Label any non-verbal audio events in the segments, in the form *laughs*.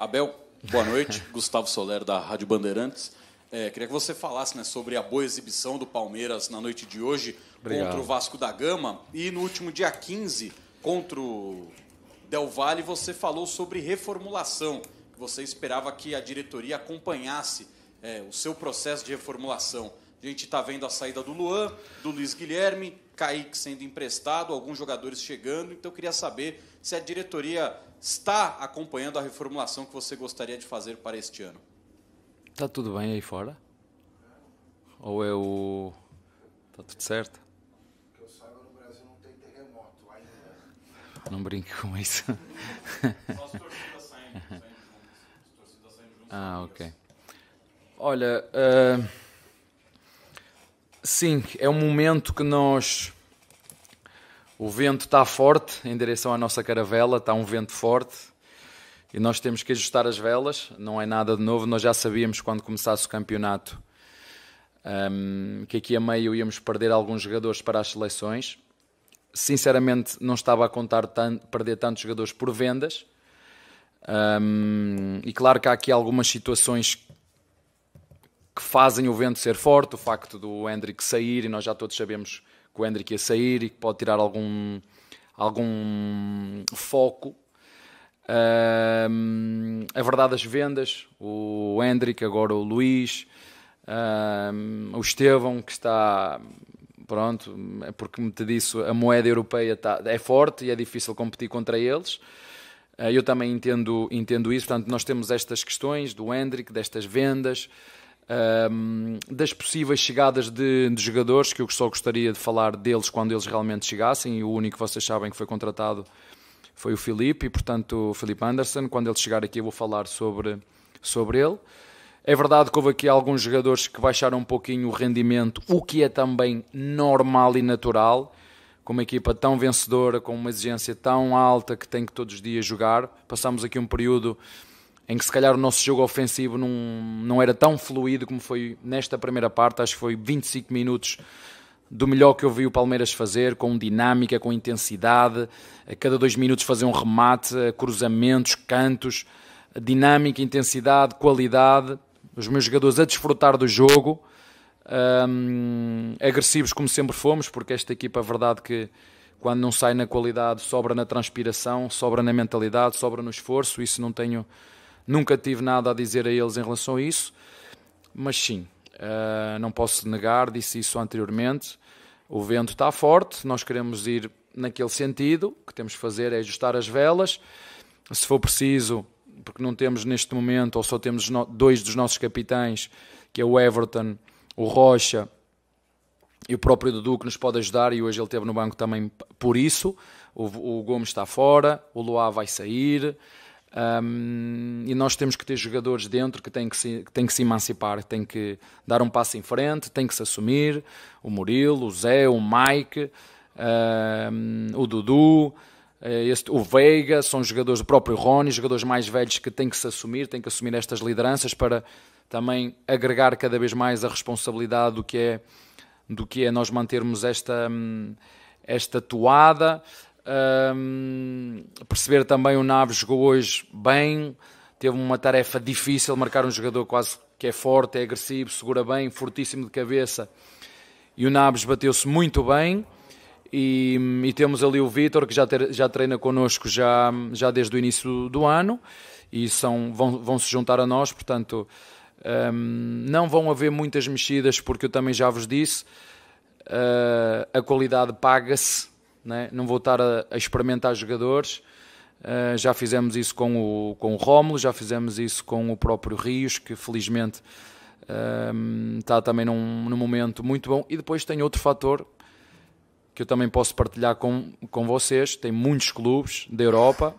Abel, boa noite. *laughs* Gustavo Soler, da Rádio Bandeirantes. É, queria que você falasse né, sobre a boa exibição do Palmeiras na noite de hoje Obrigado. contra o Vasco da Gama. E no último dia 15, contra o Del Valle, você falou sobre reformulação. você esperava que a diretoria acompanhasse é, o seu processo de reformulação. A gente está vendo a saída do Luan, do Luiz Guilherme, Kaique sendo emprestado, alguns jogadores chegando. Então, eu queria saber se a diretoria está acompanhando a reformulação que você gostaria de fazer para este ano? Está tudo bem aí fora? Ou é o. Está tudo certo? Que eu saiba, no Brasil não tem terremoto ainda. Não brinque com isso. Só as torcidas saem, saem juntas. As torcidas saem Ah, ok. Olha. Uh... Sim, é um momento que nós o vento está forte em direção à nossa caravela, está um vento forte e nós temos que ajustar as velas. Não é nada de novo, nós já sabíamos quando começasse o campeonato um, que aqui a meio íamos perder alguns jogadores para as seleções. Sinceramente, não estava a contar tanto, perder tantos jogadores por vendas. Um, e claro que há aqui algumas situações que fazem o vento ser forte, o facto do Hendrick sair, e nós já todos sabemos com o Hendrick ia sair e que pode tirar algum, algum foco. a verdade das vendas, o Hendrick, agora o Luís, o Estevão, que está pronto, é porque me te disse, a moeda europeia está, é forte e é difícil competir contra eles. Ah, eu também entendo, entendo isso, portanto, nós temos estas questões do Hendrick, destas vendas, um, das possíveis chegadas de, de, jogadores, que eu só gostaria de falar deles quando eles realmente chegassem, e o único que vocês sabem que foi contratado foi o Filipe, e portanto o Filipe Anderson, quando ele chegar aqui eu vou falar sobre, sobre ele. É verdade que houve aqui alguns jogadores que baixaram um pouquinho o rendimento, o que é também normal e natural, com uma equipa tão vencedora, com uma exigência tão alta que tem que todos os dias jogar. Passamos aqui um período em que se calhar o nosso jogo ofensivo não, não era tão fluido como foi nesta primeira parte. Acho que foi 25 minutos do melhor que eu vi o Palmeiras fazer, com dinâmica, com intensidade, a cada dois minutos fazer um remate, cruzamentos, cantos, dinâmica, intensidade, qualidade, os meus jogadores a desfrutar do jogo, um, agressivos como sempre fomos, porque esta equipa, a verdade que quando não sai na qualidade, sobra na transpiração, sobra na mentalidade, sobra no esforço, isso não tenho Nunca tive nada a dizer a eles em relação a isso, mas sim, uh, não posso negar, disse isso anteriormente. O vento está forte, nós queremos ir naquele sentido. O que temos que fazer é ajustar as velas. Se for preciso, porque não temos neste momento, ou só temos dois dos nossos capitães, que é o Everton, o Rocha e o próprio Dudu, que nos pode ajudar, e hoje ele esteve no banco também por isso. O, o Gomes está fora, o Luá vai sair, um, e nós temos que ter jogadores dentro que têm que, se, que têm que se emancipar, têm que dar um passo em frente, têm que se assumir. O Murilo, o Zé, o Mike, um, o Dudu, eh, este, o Veiga, são jogadores do próprio Rony, jogadores mais velhos que têm que se assumir, têm que assumir estas lideranças para também agregar cada vez mais a responsabilidade do que é, do que é nós mantermos esta, hum, esta toada. Um, perceber também o Naves jogou hoje bem, teve uma tarefa difícil, marcar um jogador quase que é forte, é agressivo, segura bem, fortíssimo de cabeça. E o Naves bateu-se muito bem. E, e, temos ali o Vitor que já, ter, já treina connosco já, já desde o início do ano e são, vão, vão se juntar a nós, portanto um, não vão haver muitas mexidas porque eu também já vos disse uh, a qualidade paga-se né? não vou estar a, a experimentar jogadores. Uh, já fizemos isso com o, com o Rómulo, já fizemos isso com o próprio Rios, que felizmente uh, está também num, num momento muito bom. E depois tem outro fator que eu também posso partilhar com, com vocês: tem muitos clubes da Europa,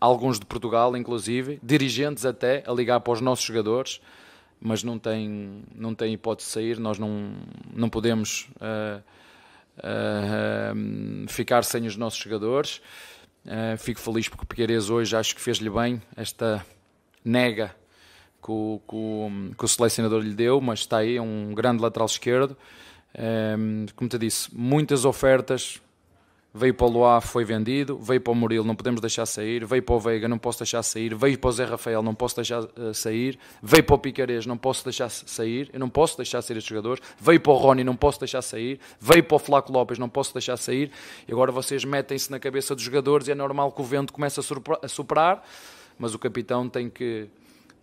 alguns de Portugal, inclusive, dirigentes até, a ligar para os nossos jogadores, mas não tem, não tem hipótese de sair, nós não, não podemos uh, uh, ficar sem os nossos jogadores. Uh, fico feliz porque o Piqueires hoje acho que fez-lhe bem esta nega que o, que, o, que o, selecionador lhe deu, mas está aí um grande lateral esquerdo. como te disse, muitas ofertas, veio para o Loá, foi vendido, veio para o Murilo, não podemos deixar sair, veio para o Veiga, não posso deixar sair, veio para o Zé Rafael, não posso deixar eh, sair, veio para o Picares, não posso deixar sair, eu não posso deixar sair estes jogadores, veio para o Rony, não posso deixar sair, veio para o Flaco Lopes, não posso deixar sair, e agora vocês metem-se na cabeça dos jogadores e é normal que o vento comece a superar, mas o capitão tem que,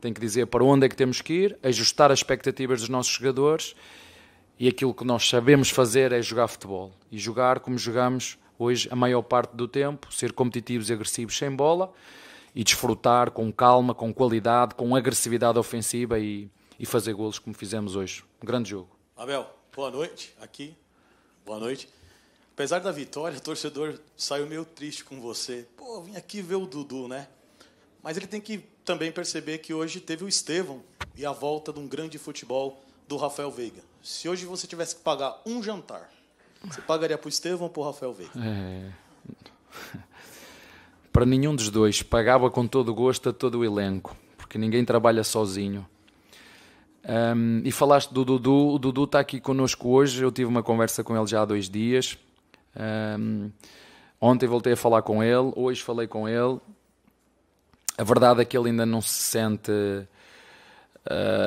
tem que dizer para onde é que temos que ir, ajustar as expectativas dos nossos jogadores, e aquilo que nós sabemos fazer é jogar futebol. E jogar como jogamos hoje, a maior parte do tempo, ser competitivos e agressivos sem bola e desfrutar com calma, com qualidade, com agressividade ofensiva e, e fazer golos como fizemos hoje. Um grande jogo. Abel, boa noite aqui. Boa noite. Apesar da vitória, o torcedor saiu meio triste com você. Pô, vim aqui ver o Dudu, né? Mas ele tem que também perceber que hoje teve o Estevão e a volta de um grande futebol do Rafael Veiga. Se hoje você tivesse que pagar um jantar você pagaria para o Estevão ou para o Rafael Veiga? É... para nenhum dos dois. Pagava com todo gosto a todo o elenco, porque ninguém trabalha sozinho. Um, e falaste do Dudu, o Dudu está aqui connosco hoje. Eu tive uma conversa com ele já há dois dias. Um, ontem voltei a falar com ele, hoje falei com ele. A verdade é que ele ainda não se sente uh,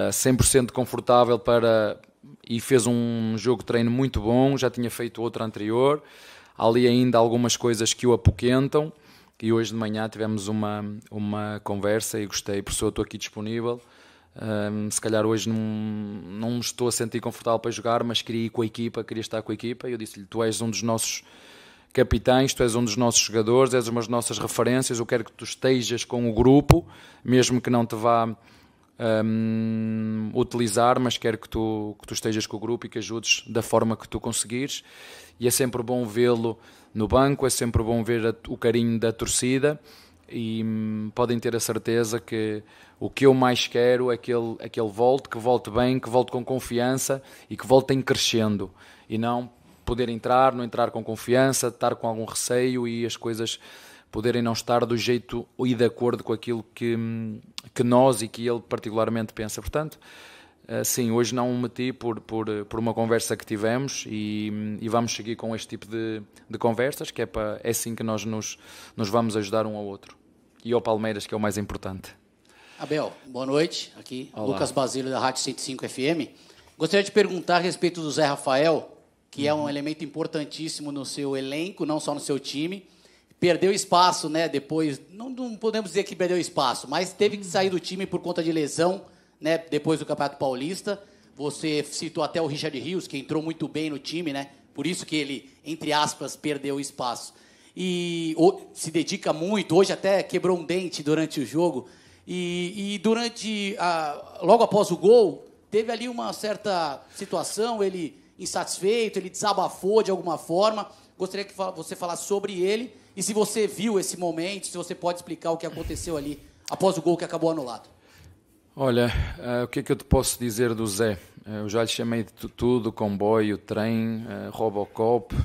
ah, 100% confortável para, e fez um jogo de treino muito bom, já tinha feito outro anterior. Há ali ainda algumas coisas que o apoquentam e hoje de manhã tivemos uma, uma conversa e gostei, professor, estou aqui disponível. Um, se calhar hoje não, não me estou a sentir confortável para jogar, mas queria ir com a equipa, queria estar com a equipa. E eu disse-lhe: Tu és um dos nossos capitães, tu és um dos nossos jogadores, és uma das nossas referências. Eu quero que tu estejas com o grupo, mesmo que não te vá um, utilizar, mas quero que tu, que tu estejas com o grupo e que ajudes da forma que tu conseguires. E é sempre bom vê-lo no banco, é sempre bom ver a, o carinho da torcida e hum, podem ter a certeza que o que eu mais quero é que ele, é que ele volte, que volte bem, que volte com confiança e que em crescendo e não poder entrar, não entrar com confiança, estar com algum receio e as coisas poderem não estar do jeito e de acordo com aquilo que, hum, que nós e que ele particularmente pensa. Portanto, eh, sim, hoje não o meti por, por, eh, por uma conversa que tivemos e, e vamos seguir com este tipo de, de conversas, que é, para, é assim que nós nos, nos vamos ajudar um ao outro. E ao Palmeiras, que é o mais importante. Abel, boa noite. Aqui, Olá. Lucas Basílio, da Rádio 105 FM. Gostaria de perguntar a respeito do Zé Rafael, que uhum. é um uhum. elemento importantíssimo no seu elenco, não só no seu time perdeu espaço, né? Depois, não, não, podemos dizer que perdeu espaço, mas teve que sair do time por conta de lesão, né? Depois do Campeonato Paulista. Você citou até o Richard Rios, que entrou muito bem no time, né? Por isso que ele, entre aspas, perdeu espaço. E se dedica muito, hoje até quebrou um dente durante o jogo. E, e durante. A, logo após o gol, teve ali uma certa situação, ele insatisfeito, ele desabafou de alguma forma. Gostaria que você falasse sobre ele e se você viu esse momento, se você pode explicar o que aconteceu ali após o gol que acabou anulado. Olha, uh, o que é que eu te posso dizer do Zé? Eh, eu já lhe chamei de tudo, comboio, trem, uh, Robocop,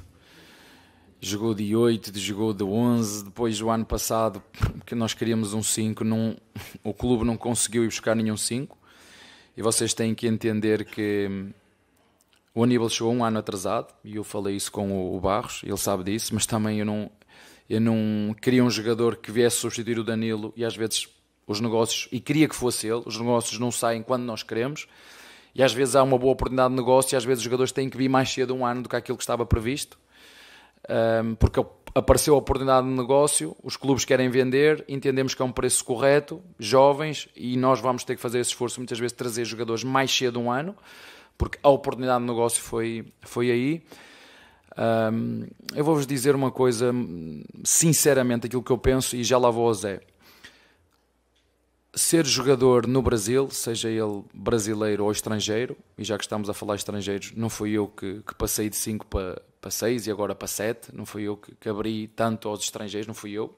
jogou de 8, jogou de 11, depois o ano passado *laughs* que nós queríamos um 5, não, *laughs* o clube não conseguiu ir buscar nenhum 5 e vocês têm que entender que hum, o Aníbal chegou um ano atrasado e eu falei isso com o Barros, ele sabe disso, mas também eu não, eu não queria um jogador que viesse substituir o Danilo e às vezes os negócios, e queria que fosse ele, os negócios não saem quando nós queremos. E às vezes há uma boa oportunidade de negócio e às vezes os jogadores têm que vir mais cedo um ano do que aquilo que estava previsto. porque apareceu a oportunidade de negócio, os clubes querem vender, entendemos que é um preço correto, jovens, e nós vamos ter que fazer esse esforço muitas vezes trazer jogadores mais cedo um ano, porque a oportunidade de negócio foi, foi aí. Um, eu vou-vos dizer uma coisa, hum, sinceramente, aquilo que eu penso, e já lá vou ao Zé. Ser jogador no Brasil, seja ele brasileiro ou estrangeiro, e já que estamos a falar estrangeiros, não fui eu que, que passei de 5 para, para 6 e agora para 7, não fui eu que, que abri tanto aos estrangeiros, não fui eu.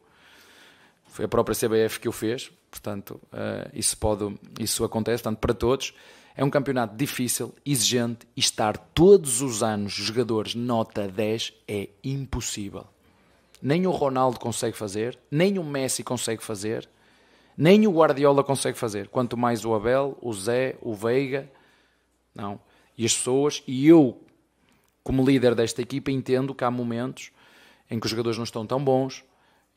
Foi a própria CBF que o fez, portanto, uh, isso, pode, isso acontece, portanto, para todos. É um campeonato difícil, exigente e estar todos os anos jogadores nota 10 é impossível. Nem o Ronaldo consegue fazer, nem o Messi consegue fazer, nem o Guardiola consegue fazer. Quanto mais o Abel, o Zé, o Veiga. Não. E as pessoas, e eu, como líder desta equipa, entendo que há momentos em que os jogadores não estão tão bons,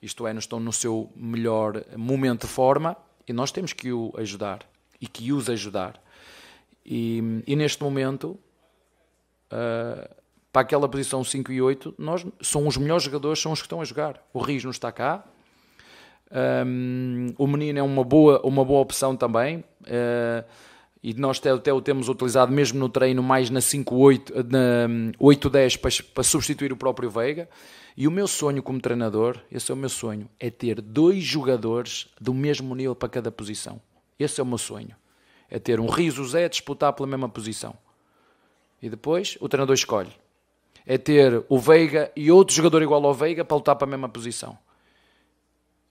isto é, não estão no seu melhor momento de forma, e nós temos que o ajudar e que os ajudar. E, e neste momento, uh, para aquela posição 5 e 8, nós, são os melhores jogadores, são os que estão a jogar. O Riz não está cá. Um, ah, o menino é uma boa, uma boa opção também. Uh, e nós até, até, o temos utilizado mesmo no treino mais na 5-8, 8-10 para, para, substituir o próprio Veiga. E o meu sonho como treinador, esse é o meu sonho, é ter dois jogadores do mesmo nível para cada posição. Esse é o meu sonho. É ter um Rios Zé a disputar pela mesma posição. E depois o treinador escolhe. É ter o Veiga e outro jogador igual ao Veiga para lutar para a mesma posição.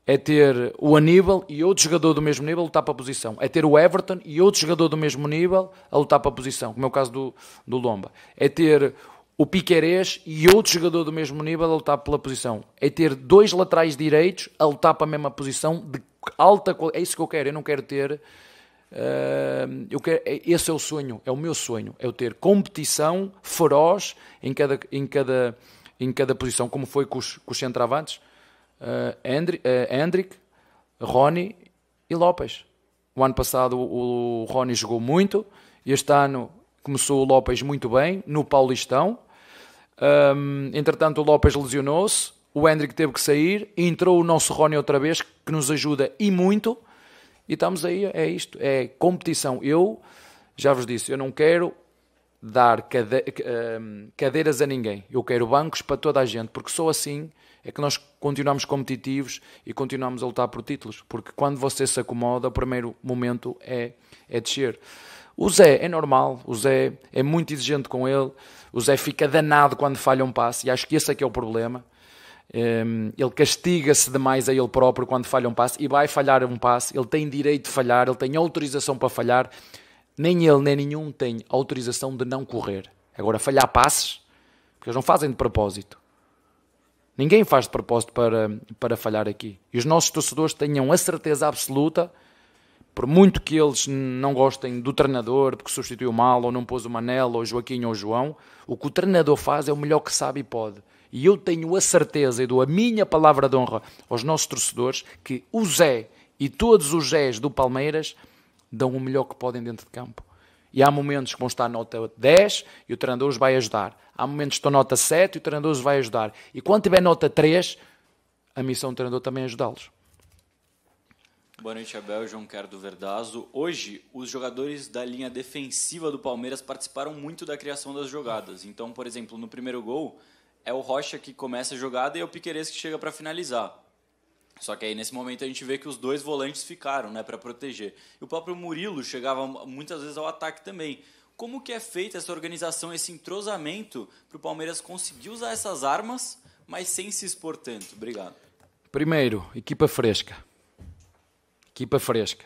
É ter o Aníbal e outro jogador do mesmo nível a lutar para a posição. É ter o Everton e outro jogador do mesmo nível a lutar para a posição, como é o caso do, do Lomba. É ter o Piquerez e outro jogador do mesmo nível a lutar pela posição. É ter dois laterais direitos a lutar para a mesma posição de alta qualidade. É isso que eu quero. Eu não quero ter eu quero, é, esse é o sonho, é o meu sonho, é eu ter competição feroz em cada, em cada, em cada posição, como foi com os, com os centravantes, uh, ah, Hendrick, ah, uh, Rony e Lopes. O ano passado o, o Rony jogou muito, este ano começou o Lopes muito bem, no Paulistão. Um, entretanto, o Lopes lesionou-se, o Hendrick teve que sair, entrou o nosso Rony outra vez, que nos ajuda e muito. E estamos aí, é isto, é competição. Eu já vos disse, eu não quero dar cade ehm, cadeiras a ninguém. Eu quero bancos para toda a gente, porque só assim é que nós continuamos competitivos e continuamos a lutar por títulos. Porque quando você se acomoda, o primeiro momento é, é descer. O Zé é normal, o Zé é muito exigente com ele, o Zé fica danado quando falha um passe, e acho que esse é que é o problema. Ehm, ele castiga-se demais a ele próprio quando falha um passe e vai falhar um passe. Ele tem direito de falhar, ele tem autorização para falhar. Nem ele, nem nenhum tem autorização de não correr. Agora, falhar passes, porque eles não fazem de propósito. Ninguém faz de propósito para, para falhar aqui. E os nossos torcedores tenham a certeza absoluta, por muito que eles não gostem do treinador, porque substituiu mal, ou não pôs o Manel, ou o Joaquim, ou o João, o que o treinador faz é o melhor que sabe e pode. E eu tenho a certeza e dou a minha palavra de honra aos nossos torcedores que o Zé e todos os Zés do Palmeiras dão o melhor que podem dentro de campo. E há momentos que vão estar nota 10 e o treinador os vai ajudar. Há momentos que estão nota 7 e o treinador os vai ajudar. E quando tiver nota 3, a missão do treinador também é ajudá-los. Boa noite, Abel. João Quero do Verdazo. Hoje, os jogadores da linha defensiva do Palmeiras participaram muito da criação das jogadas. Então, por exemplo, no primeiro gol, é o Rocha que começa a jogada e é o Piqueires que chega para finalizar. Só que aí nesse momento a gente vê que os dois volantes ficaram, né, para proteger. E o próprio Murilo chegava muitas vezes ao ataque também. Como que é feita essa organização, esse entrosamento para o Palmeiras conseguir usar essas armas, mas sem se expor tanto? Obrigado. Primeiro, equipa fresca. Equipa fresca.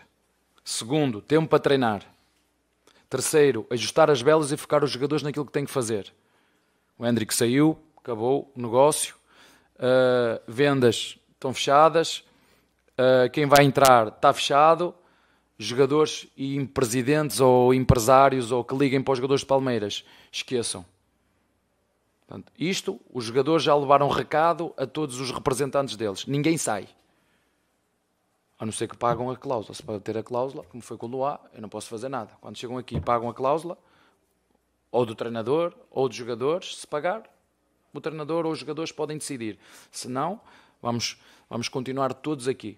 Segundo, tempo para treinar. Terceiro, ajustar as belas e focar os jogadores naquilo que tem que fazer. O Hendrick saiu, acabou o negócio, uh, vendas estão fechadas, uh, quem vai entrar está fechado, jogadores e presidentes ou empresários ou que liguem para os jogadores de Palmeiras, esqueçam. Portanto, isto, os jogadores já levaram recado a todos os representantes deles. Ninguém sai. A não ser que pagam a cláusula. Se para ter a cláusula, como foi com o Luá, eu não posso fazer nada. Quando chegam aqui e pagam a cláusula, ou do treinador, ou dos jogadores, se pagar, o treinador ou os jogadores podem decidir. Se não, vamos, vamos continuar todos aqui.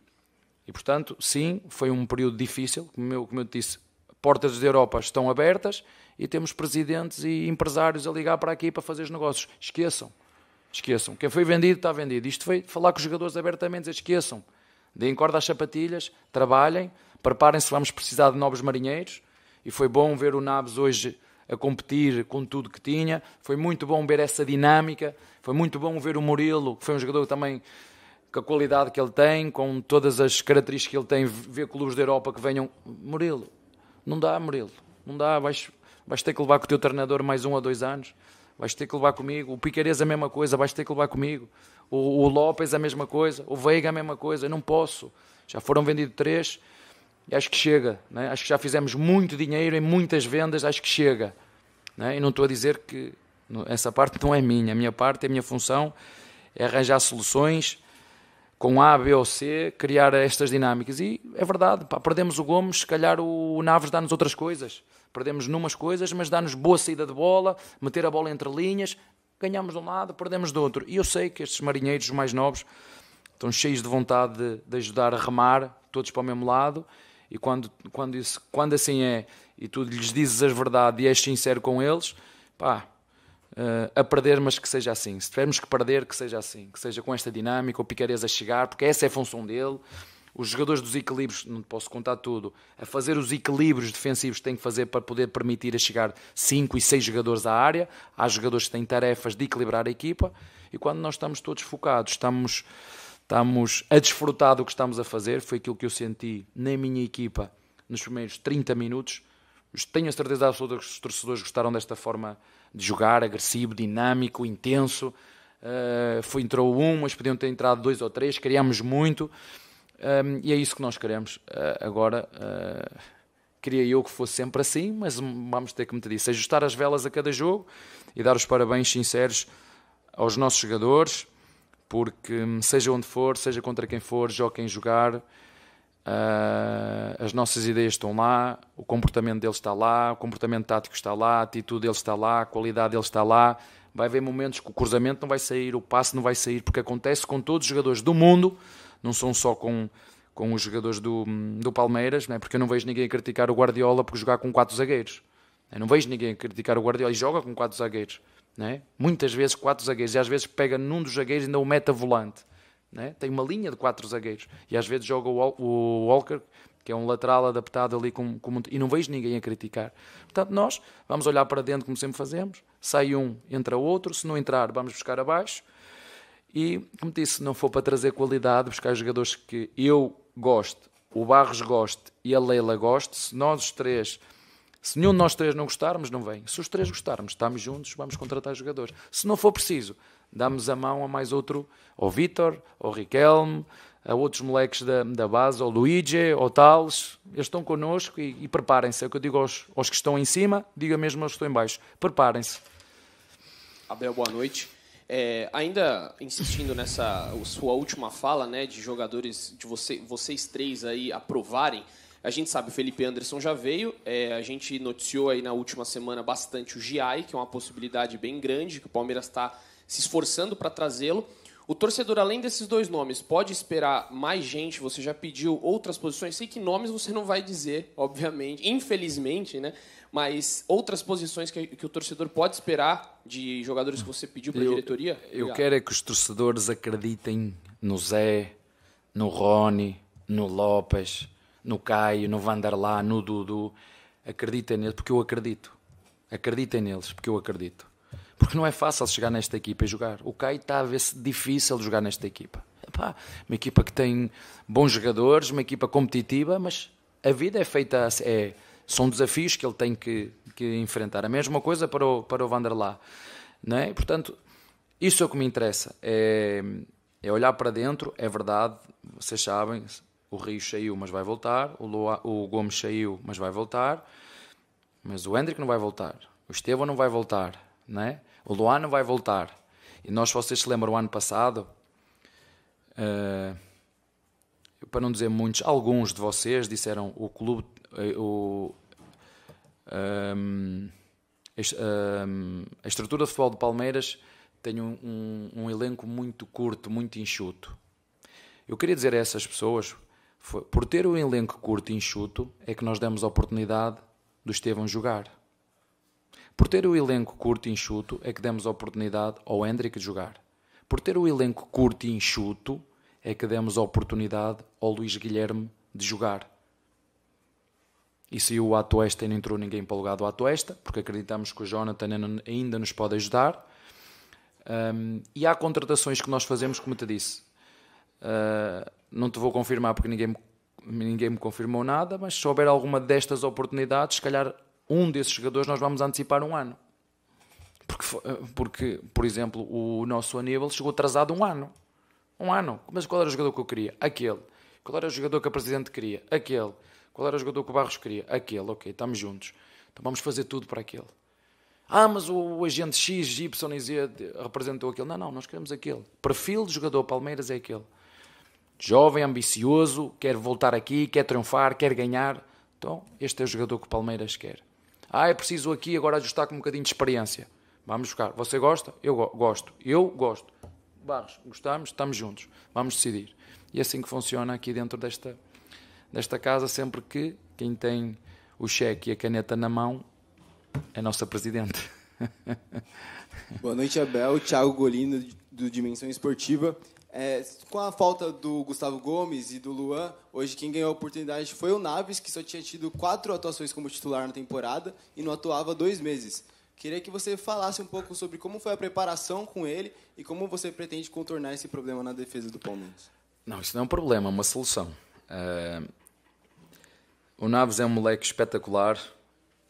E, portanto, sim, foi um período difícil, como eu, como eu disse, portas da Europa estão abertas e temos presidentes e empresários a ligar para aqui para fazer os negócios. Esqueçam, esqueçam. Quem foi vendido está vendido. Isto foi falar com os jogadores abertamente, esqueçam. Deem corda às sapatilhas, trabalhem, preparem-se, vamos precisar de novos marinheiros. E foi bom ver o Naves hoje a competir com tudo que tinha. Foi muito bom ver essa dinâmica, foi muito bom ver o Murilo, que foi um jogador também com a qualidade que ele tem, com todas as características que ele tem, ver clubes da Europa que venham. Murilo, não dá, Murilo, não dá, vais, vais ter que levar com o teu treinador mais um ou dois anos, vais ter que levar comigo. O Piqueires a mesma coisa, vais ter que levar comigo. O, o López a mesma coisa, o Veiga a mesma coisa, eu não posso. Já foram vendidos três e acho que chega. Né? Acho que já fizemos muito dinheiro em muitas vendas, acho que chega. Né? E não estou a dizer que essa parte não é minha. A minha parte, a minha função é arranjar soluções com A, B ou C, criar estas dinâmicas. E é verdade, pá, perdemos o Gomes, se calhar o Naves dá-nos outras coisas. Perdemos numas coisas, mas dá-nos boa saída de bola, meter a bola entre linhas. Ganhamos de um lado, perdemos do outro. E eu sei que estes marinheiros mais novos estão cheios de vontade de, de ajudar a remar, todos para o mesmo lado e quando, quando, isso, quando assim é, e tu lhes dizes a verdade e és sincero com eles, pá, uh, a perder, mas que seja assim. Se tivermos que perder, que seja assim. Que seja com esta dinâmica, o Picares a chegar, porque essa é a função dele. Os jogadores dos equilíbrios, não posso contar tudo, a fazer os equilíbrios defensivos que têm que fazer para poder permitir a chegar 5 e 6 jogadores à área. Há jogadores que têm tarefas de equilibrar a equipa. E quando nós estamos todos focados, estamos estamos a desfrutar do que estamos a fazer. Foi aquilo que eu senti na minha equipa nos primeiros 30 minutos. Tenho a certeza absoluta que os torcedores gostaram desta forma de jogar, agressivo, dinâmico, intenso. Uh, foi, entrou um, mas podiam ter entrado dois ou três, criámos muito. Um, e é isso que nós queremos. Uh, agora, uh, queria eu que fosse sempre assim, mas vamos ter que, me isso ajustar as velas a cada jogo e dar os parabéns sinceros aos nossos jogadores, porque, hum, seja onde for, seja contra quem for, jogue quem jogar, uh, as nossas ideias estão lá, o comportamento deles está lá, o comportamento tático está lá, a atitude deles está lá, a qualidade deles está lá. Vai haver momentos que o cruzamento não vai sair, o passe não vai sair, porque acontece com todos os jogadores do mundo, não são só com com os jogadores do, hum, do Palmeiras, né? porque eu não vejo ninguém a criticar o Guardiola por jogar com quatro zagueiros. Eu não vejo ninguém a criticar o Guardiola e joga com quatro zagueiros. Né? Muitas vezes quatro zagueiros, e às vezes pega num dos zagueiros e ainda o meta volante. Né? Tem uma linha de quatro zagueiros. E às vezes joga o Walker, que é um lateral adaptado ali com, com e não vejo ninguém a criticar. Portanto, nós vamos olhar para dentro como sempre fazemos, sai um, entra outro, se não entrar, vamos buscar abaixo. E, como disse, se não for para trazer qualidade, buscar jogadores que eu gosto, o Barros goste e a Leila goste, se nós os três se nenhum de nós três não gostarmos, não vem. Se os três gostarmos, estamos juntos, vamos contratar jogadores. Se não for preciso, damos a mão a mais outro, ao Vitor, ao Riquelme, a outros moleques da, da base, ao Luigi, ao Tales. Eles estão connosco e, e preparem-se. É o que eu digo aos, aos que estão em cima, diga mesmo aos que estão em baixo. Preparem-se. Abel, boa noite. É, ainda insistindo nessa sua última fala, né, de jogadores, de você, vocês três aí aprovarem, a gente sabe, o Felipe Anderson já veio, é, a gente noticiou aí na última semana bastante o GI, que é uma possibilidade bem grande, que o Palmeiras está se esforçando para trazê-lo. O torcedor, além desses dois nomes, pode esperar mais gente? Você já pediu outras posições? Sei que nomes você não vai dizer, obviamente, infelizmente, né? Mas outras posições que, que o torcedor pode esperar de jogadores que você pediu para a diretoria? Obrigado. Eu quero é que os torcedores acreditem no Zé, no Rony, no Lopes, no Caio, no Vanderlá, no Dudu. Acreditem neles, porque eu acredito. Acreditem neles, porque eu acredito. Porque não é fácil chegar nesta equipa e jogar. O Caio está a ver-se difícil jogar nesta equipa. Epá, uma equipa que tem bons jogadores, uma equipa competitiva, mas a vida é feita. É, são desafios que ele tem que, que enfrentar. A mesma coisa para o, para o Vanderlá. Não é? Portanto, isso é o que me interessa. É, é olhar para dentro, é verdade, vocês sabem, o Rio saiu, mas vai voltar. O, o Gomes saiu, mas vai voltar. Mas o Hendrick não vai voltar. O Estevão não vai voltar. Né? O Luan não vai voltar. E nós, vocês se lembram, o ano passado, uh, para não dizer muitos, alguns de vocês disseram o clube. Eh, o, um, ehm, ehm, a estrutura de futebol do Palmeiras tem um, um, um, elenco muito curto, muito enxuto. Eu queria dizer a essas pessoas, foi, por ter o elenco curto e enxuto, é que nós demos a oportunidade do Estevão jogar. Por ter o elenco curto e enxuto, é que demos a oportunidade ao Hendrick de jogar. Por ter o elenco curto e enxuto, é que demos a oportunidade ao Luís Guilherme de jogar. E saiu o Atuesta e não entrou ninguém para o lugar do Atuesta, porque acreditamos que o Jonathan ainda nos pode ajudar. Um, e há contratações que nós fazemos, como te disse. Uh, não te vou confirmar porque ninguém me, ninguém me confirmou nada, mas se houver alguma destas oportunidades, se calhar um desses jogadores nós vamos antecipar um ano. Porque, eh, porque por exemplo, o nosso Aníbal chegou atrasado um ano. Um ano. Mas qual era o jogador que eu queria? Aquele. Qual era o jogador que a Presidente queria? Aquele. Qual era o jogador que o Barros queria? Aquele. Ok, estamos juntos. Então vamos fazer tudo para aquele. Ah, mas o, o agente X, Y e Z representou aquele. Não, não, nós queremos aquele. Perfil de jogador Palmeiras é aquele. Jovem, ambicioso, quer voltar aqui, quer triunfar, quer ganhar. Então, este é o jogador que o Palmeiras quer. Ah, é preciso aqui agora ajustar com um bocadinho de experiência. Vamos buscar. Você gosta? Eu go gosto. Eu gosto. Barros, gostamos? Estamos juntos. Vamos decidir. E é assim que funciona aqui dentro desta, desta casa, sempre que quem tem o cheque e a caneta na mão é a nossa presidente. *laughs* Boa noite, Abel. Thiago Golino, do Dimensão Esportiva. É, com a falta do Gustavo Gomes e do Luan, hoje quem ganhou a oportunidade foi o Naves, que só tinha tido quatro atuações como titular na temporada e não atuava dois meses. Queria que você falasse um pouco sobre como foi a preparação com ele e como você pretende contornar esse problema na defesa do Palmeiras. Não, isso não é um problema, é uma solução. Uh, o Naves é um moleque espetacular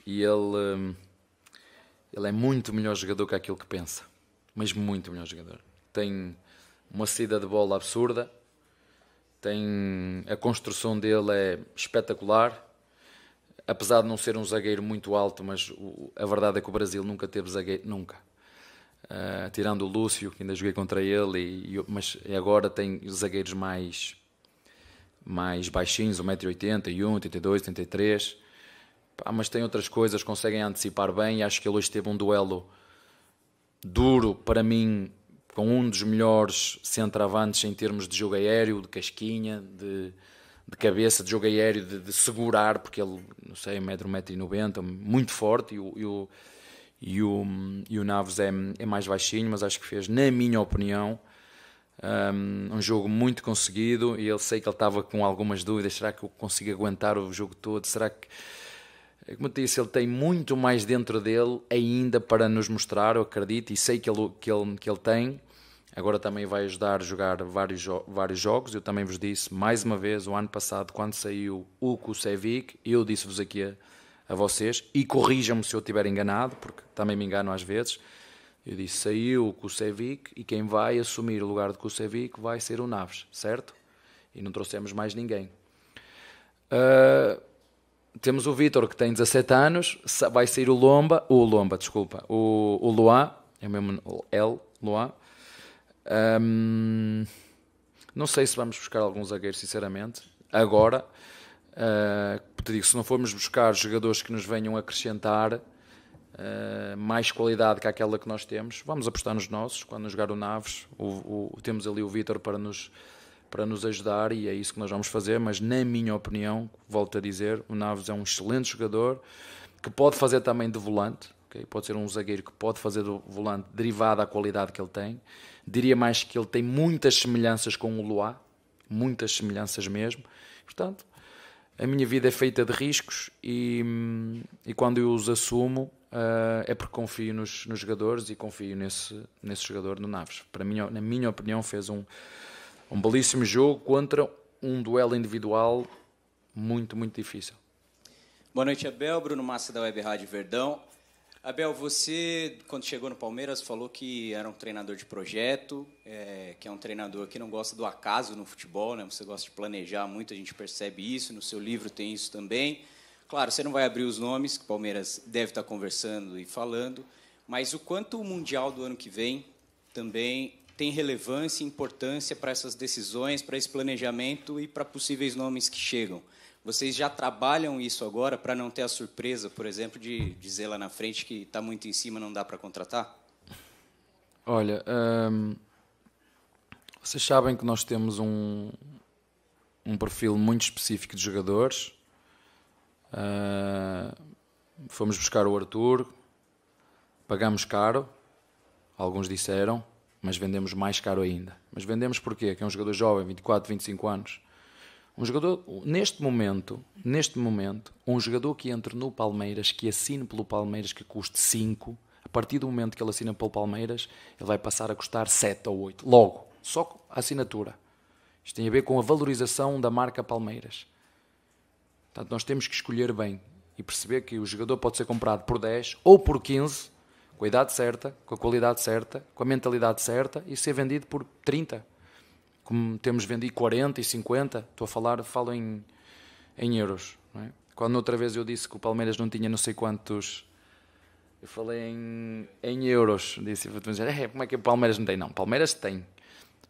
e ele, ele é muito melhor jogador que aquilo que pensa. Mas muito melhor jogador. Tem uma saída de bola absurda. Tem, a construção dele é espetacular. Apesar de não ser um zagueiro muito alto, mas o, a verdade é que o Brasil nunca teve zagueiro, nunca. Uh, tirando o Lúcio, que ainda joguei contra ele, e, e, mas agora tem zagueiros mais, mais baixinhos, 1,80m, 82 83 Pá, mas tem outras coisas, conseguem antecipar bem, acho que ele hoje teve um duelo duro para mim com um dos melhores centroavantes em termos de jogo aéreo, de casquinha, de, de cabeça, de jogo aéreo, de, de segurar, porque ele, não sei, 1,90m, muito forte, e o, e o, e o, e o Naves é, é, mais baixinho, mas acho que fez, na minha opinião, um, um, jogo muito conseguido, e eu sei que ele estava com algumas dúvidas, será que eu consigo aguentar o jogo todo, será que... Como te disse, ele tem muito mais dentro dele ainda para nos mostrar, eu acredito, e sei que ele, que ele, que ele tem, Agora também vai ajudar a jogar vários, jo vários jogos. Eu também vos disse, mais uma vez, o ano passado, quando saiu o Kusevic, eu disse-vos aqui a, a, vocês, e corrijam-me se eu estiver enganado, porque também me engano às vezes. Eu disse, saiu o Kusevic e quem vai assumir o lugar de Kusevic vai ser o Naves, certo? E não trouxemos mais ninguém. Uh, temos o Vitor que tem 17 anos, vai sair o Lomba, o Lomba, desculpa, o, o Luan, é o mesmo L, Luan, um, não sei se vamos buscar algum zagueiro, sinceramente, agora. Uh, te digo, se não formos buscar jogadores que nos venham acrescentar uh, mais qualidade que aquela que nós temos, vamos apostar nos nossos. Quando nos jogar o Naves, o, o, temos ali o Vitor para nos, para nos ajudar e é isso que nós vamos fazer. Mas, na minha opinião, volto a dizer, o Naves é um excelente jogador que pode fazer também de volante Okay? Pode ser um zagueiro que pode fazer do volante derivado à qualidade que ele tem. Diria mais que ele tem muitas semelhanças com o Luá, muitas semelhanças mesmo. Portanto, a minha vida é feita de riscos e, e quando eu os assumo uh, é porque confio nos, nos, jogadores e confio nesse, nesse jogador no Naves. Para mim, na minha opinião, fez um, um belíssimo jogo contra um duelo individual muito, muito difícil Boa noite, Abel. Bruno Massa da Web Rádio Verdão. Abel, você, quando chegou no Palmeiras, falou que era um treinador de projeto, é, que é um treinador que não gosta do acaso no futebol, né? Você gosta de planejar muito, a gente percebe isso, no seu livro tem isso também. Claro, você não vai abrir os nomes, que o Palmeiras deve estar conversando e falando, mas o quanto o Mundial do ano que vem também tem relevância e importância para essas decisões, para esse planejamento e para possíveis nomes que chegam. Vocês já trabalham isso agora para não ter a surpresa, por exemplo, de dizer lá na frente que está muito em cima, não dá para contratar? Olha, hum, vocês sabem que nós temos um, um perfil muito específico de jogadores. Uh, fomos buscar o Arthur, pagamos caro, alguns disseram, mas vendemos mais caro ainda. Mas vendemos porquê? Que é um jogador jovem, 24, 25 anos um jogador, neste momento, neste momento, um jogador que entre no Palmeiras, que assine pelo Palmeiras, que custe 5, a partir do momento que ele assina pelo Palmeiras, ele vai passar a custar 7 ou 8, logo, só a assinatura. Isto tem a ver com a valorização da marca Palmeiras. Portanto, nós temos que escolher bem e perceber que o jogador pode ser comprado por 10 ou por 15, com a idade certa, com a qualidade certa, com a mentalidade certa e ser vendido por 30, como temos vendido 40 e 50, estou a falar, falo em, em euros. É? Quando outra vez eu disse que o Palmeiras não tinha não sei quantos. Eu falei em, em euros. Disse, dizer, é, como é que o Palmeiras não tem? Não, Palmeiras tem.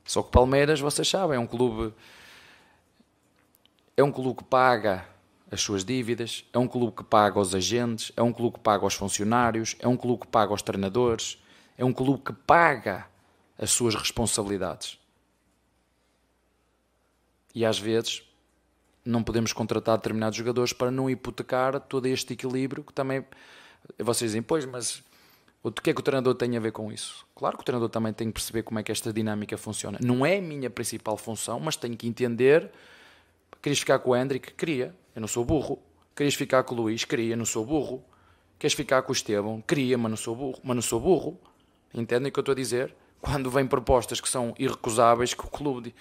Só que o Palmeiras, vocês sabem, é um clube. É um clube que paga as suas dívidas, é um clube que paga os agentes, é um clube que paga os funcionários, é um clube que paga os treinadores, é um clube que paga as suas responsabilidades. E às vezes não podemos contratar determinados jogadores para não hipotecar todo este equilíbrio que também vocês dizem, pois, mas o que é que o treinador tem a ver com isso? Claro que o treinador também tem que perceber como é que esta dinâmica funciona. Não é a minha principal função, mas tenho que entender. Querias ficar com o Hendrick? Queria, eu não sou burro. Querias ficar com o Luís? Queria, não sou burro. Queres ficar com o Estevão? Queria, mas não sou burro. Mas não sou burro. Entendem o que eu estou a dizer? Quando vêm propostas que são irrecusáveis, que o clube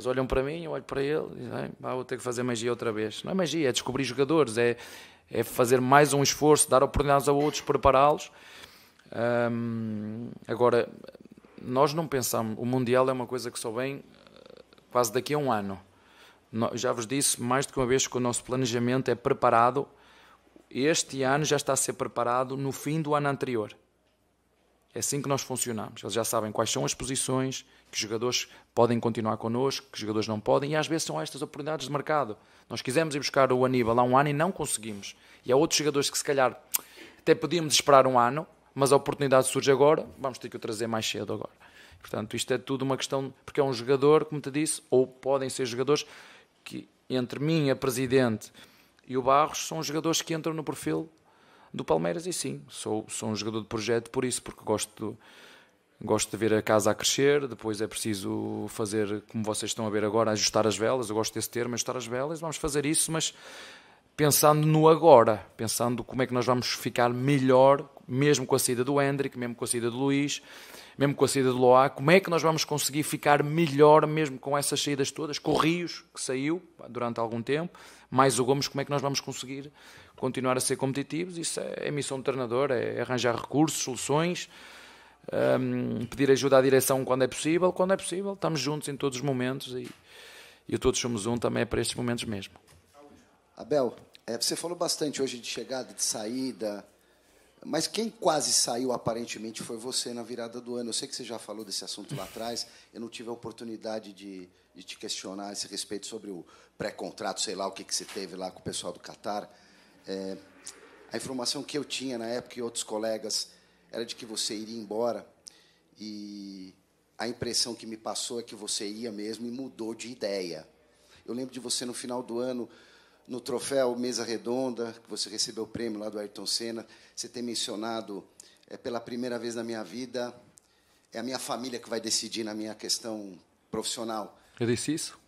eles olham para mim, eu olho para ele e dizem, ah, vou ter que fazer magia outra vez. Não é magia, é descobrir jogadores, é, é fazer mais um esforço, dar oportunidades a outros, prepará-los. agora, nós não pensamos, o Mundial é uma coisa que só vem eh, quase daqui a um ano. Já vos disse mais do que uma vez que o nosso planejamento é preparado. Este ano já está a ser preparado no fim do ano anterior. É assim que nós funcionamos. Eles já sabem quais são as posições, que jogadores podem continuar connosco, que jogadores não podem, e às vezes são estas oportunidades de mercado. Nós quisemos ir buscar o Aníbal há um ano e não conseguimos. E há outros jogadores que se calhar até podíamos esperar um ano, mas a oportunidade surge agora, vamos ter que o trazer mais cedo agora. Portanto, isto é tudo uma questão, porque é um jogador, como te disse, ou podem ser jogadores que, entre mim, a Presidente e o Barros, são jogadores que entram no perfil do Palmeiras e sim, sou, sou um jogador de projeto por isso, porque gosto de, gosto de ver a casa a crescer, depois é preciso fazer, como vocês estão a ver agora, ajustar as velas, eu gosto desse termo, ajustar as velas, vamos fazer isso, mas pensando no agora, pensando como é que nós vamos ficar melhor, mesmo com a saída do Hendrick, mesmo com a saída do Luís, mesmo com a saída do Loá, como é que nós vamos conseguir ficar melhor mesmo com essas saídas todas, com o Rios, que saiu durante algum tempo, mais o Gomes, como é que nós vamos conseguir continuar a ser competitivos, isso é, é missão do treinador, é arranjar recursos, soluções, um, pedir ajuda à direção quando é possível, quando é possível, estamos juntos em todos os momentos e, e Todos Somos Um também é para estes momentos mesmo. Abel, é, você falou bastante hoje de chegada, de saída, mas quem quase saiu aparentemente foi você na virada do ano. Eu sei que você já falou desse assunto lá atrás, eu não tive a oportunidade de, de te questionar a esse respeito sobre o pré-contrato, sei lá o que, que você teve lá com o pessoal do Catar. É, a informação que eu tinha na época e outros colegas era de que você iria embora e a impressão que me passou é que você ia mesmo e mudou de ideia. Eu lembro de você no final do ano no troféu Mesa Redonda, que você recebeu o prêmio lá do Ayrton Senna, você ter mencionado é, pela primeira vez na minha vida, é a minha família que vai decidir na minha questão profissional. Eu disse isso?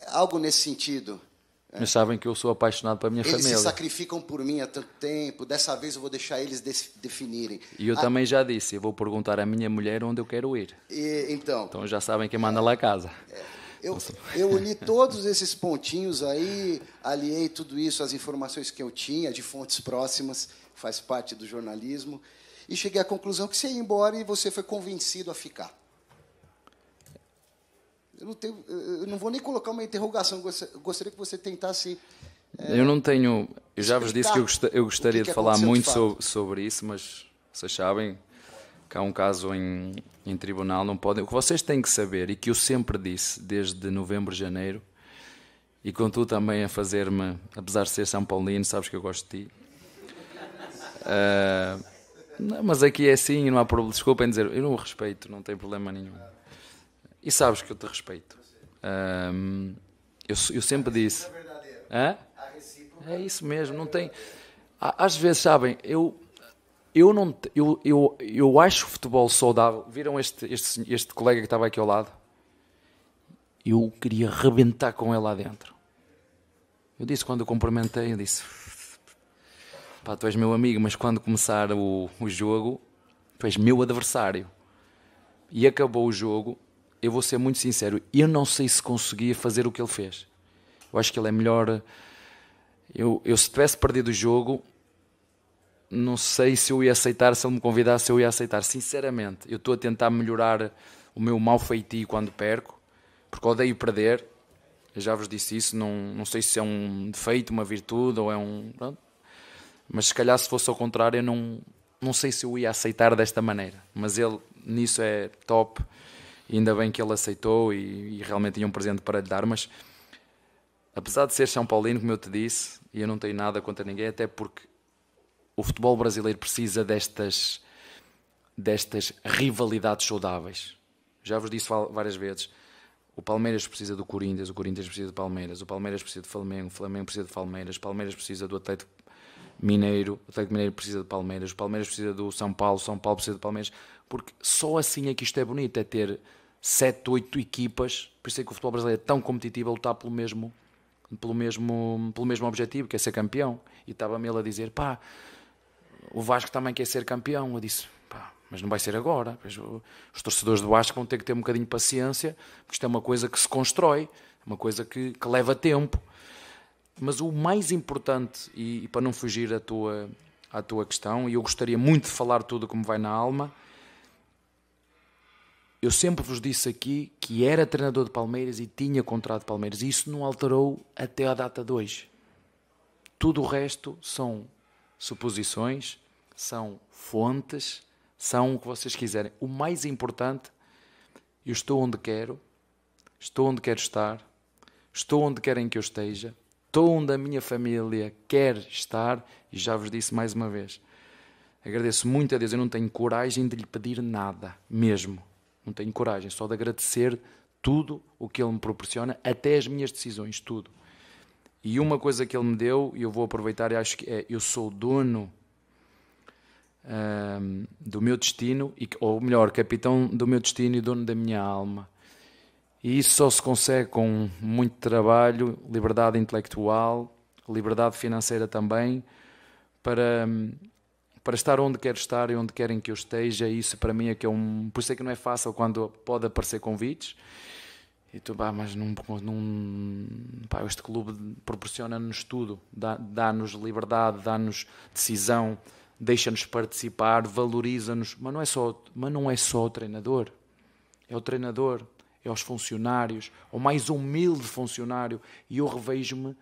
É, algo nesse sentido. É. Mas sabem que eu sou apaixonado pela minha eles família. Eles se sacrificam por mim há tanto tempo, dessa vez eu vou deixar eles definirem. E eu a... Ah. também já disse, eu vou perguntar à minha mulher onde eu quero ir. E, então, então já sabem quem manda é, lá a casa. É, eu, eu uni todos esses pontinhos aí, aliei tudo isso às informações que eu tinha de fontes próximas, faz parte do jornalismo, e cheguei à conclusão que você ia embora e você foi convencido a ficar. Eu não, tenho, eu não vou nem colocar uma interrogação, gostaria que você tentasse. É, eu não tenho. Eu já vos disse que eu, gost, eu gostaria que é que de falar muito de sobre, sobre isso, mas vocês sabem que há um caso em, em tribunal, não podem. O que vocês têm que saber e que eu sempre disse desde novembro, janeiro, e tu também a fazer-me, apesar de ser São Paulino, sabes que eu gosto de ti. Uh, não, mas aqui é assim, não há problema. Desculpem dizer, eu não o respeito, não tem problema nenhum. E sabes que eu te respeito. Um, eu, eu, sempre disse. Hã? É isso mesmo, não tem. Às vezes, sabem, eu, eu, não, eu, eu, eu acho o futebol saudável. Viram este, este, este colega que estava aqui ao lado? Eu queria rebentar com ele lá dentro. Eu disse quando o cumprimentei, eu disse: Pá, tu és meu amigo, mas quando começar o, o jogo, tu és meu adversário. E acabou o jogo, eu vou ser muito sincero, eu não sei se conseguia fazer o que ele fez. Eu acho que ele é melhor. Eu, eu se tivesse perdido o jogo, não sei se eu ia aceitar, se ele me convidasse, eu ia aceitar. Sinceramente, eu estou a tentar melhorar o meu mau feitio quando perco, porque odeio perder. Eu já vos disse isso, não, não sei se é um defeito, uma virtude ou é um. Pronto. Mas se calhar se fosse ao contrário, eu não, não sei se eu ia aceitar desta maneira. Mas ele nisso é top ainda bem que ele aceitou e, e, realmente tinha um presente para lhe dar, mas apesar de ser São Paulino, como eu te disse, e eu não tenho nada contra ninguém, até porque o futebol brasileiro precisa destas, destas rivalidades saudáveis. Já vos disse várias vezes. O Palmeiras precisa do Corinthians, o Corinthians precisa do Palmeiras, o Palmeiras precisa do Flamengo, o Flamengo precisa do Palmeiras, o Palmeiras precisa do Atlético Mineiro, o Atlético Mineiro precisa do Palmeiras, o Palmeiras precisa do São Paulo, o São Paulo precisa do Palmeiras porque só assim é que isto é bonito, é ter sete, oito equipas, por isso é que o futebol brasileiro é tão competitivo a lutar pelo mesmo, pelo mesmo, pelo mesmo objetivo, que é ser campeão. E estava-me ele a dizer, pá, o Vasco também quer ser campeão. Eu disse, pá, mas não vai ser agora. Os torcedores do Vasco vão ter que ter um bocadinho de paciência, porque isto é uma coisa que se constrói, é uma coisa que, que leva tempo. Mas o mais importante, e, e para não fugir à tua, à tua questão, e eu gostaria muito de falar tudo como vai na alma, eu sempre vos disse aqui que era treinador de Palmeiras e tinha contrato de Palmeiras. E isso não alterou até a data de hoje. Tudo o resto são suposições, são fontes, são o que vocês quiserem. O mais importante, eu estou onde quero, estou onde quero estar, estou onde querem que eu esteja, estou onde a minha família quer estar e já vos disse mais uma vez. Agradeço muito a Deus, eu não tenho coragem de lhe pedir nada, mesmo não tenho coragem, é só de agradecer tudo o que ele me proporciona, até as minhas decisões, tudo. E uma coisa que ele me deu, e eu vou aproveitar, e acho que é: eu sou dono do meu destino, e, ou melhor, capitão do meu destino e dono da minha alma. E isso só se consegue com muito trabalho, liberdade intelectual, liberdade financeira também, para para estar onde quero estar e onde querem que eu esteja. Isso para mim é que é um. Por isso é que não é fácil quando pode aparecer convites. E tu, pá, mas num, num, pá, este clube proporciona-nos tudo, dá-nos dá liberdade, dá-nos decisão, deixa-nos participar, valoriza-nos. Mas, não é só, mas não é só o treinador, é o treinador, é os funcionários, é o mais humilde funcionário. E eu revejo-me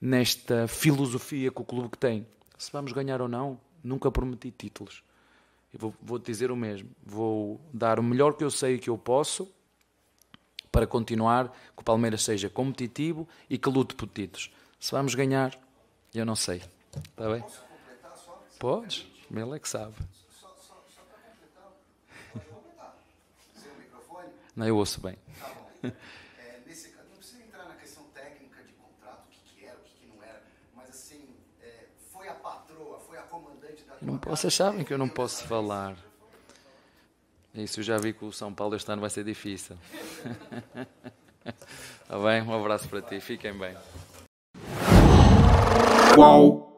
nesta filosofia que o clube tem. Se vamos ganhar ou não, Nunca prometi títulos. Eu vou, vou dizer o mesmo. Vou dar o melhor que eu sei que eu posso para continuar que o Palmeiras seja competitivo e que lute por títulos. Se vamos ganhar, eu não sei. Está bem? Podes? Ele é que sabe. Não, eu ouço bem. Tá *laughs* Não posso, sabem que eu não posso falar. Isso já vi que o São Paulo este ano vai ser difícil. Está *laughs* bem? Um abraço para ti. Fiquem bem. Qual?